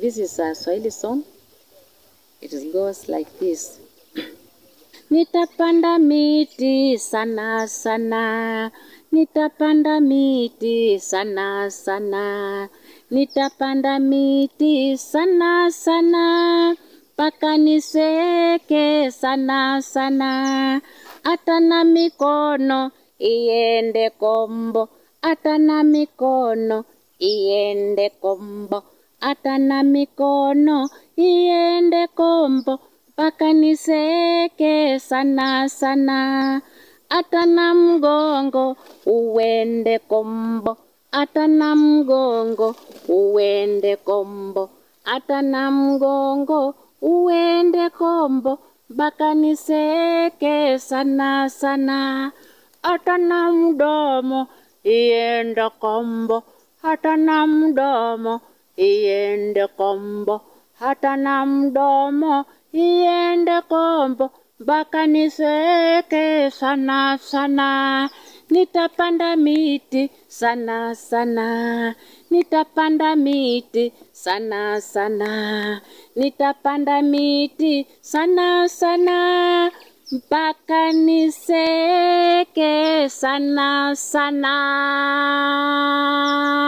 This is a Swahili song. It goes like this. Nitapanda miti sana sana, nitapanda miti sana sana, nitapanda miti sana sana, mpaka niseeke sana sana, Atana na mikono iende kombo, Atana na mikono iende kombo hata na mikono iende kombo mpaka niseke sana sana, hata na mgongo uende kombo, hata na mgongo uende kombo, hata na mgongo uende kombo mpaka niseke sana sana, hata na mdomo iende kombo, hata na mdomo iende Kombo, hata na mdomo iende Kombo mpaka nizeeke sana sana. Nitapanda miti sana sana, nitapanda miti sana sana, nitapanda miti sana sana mpaka nizeeke sana sana.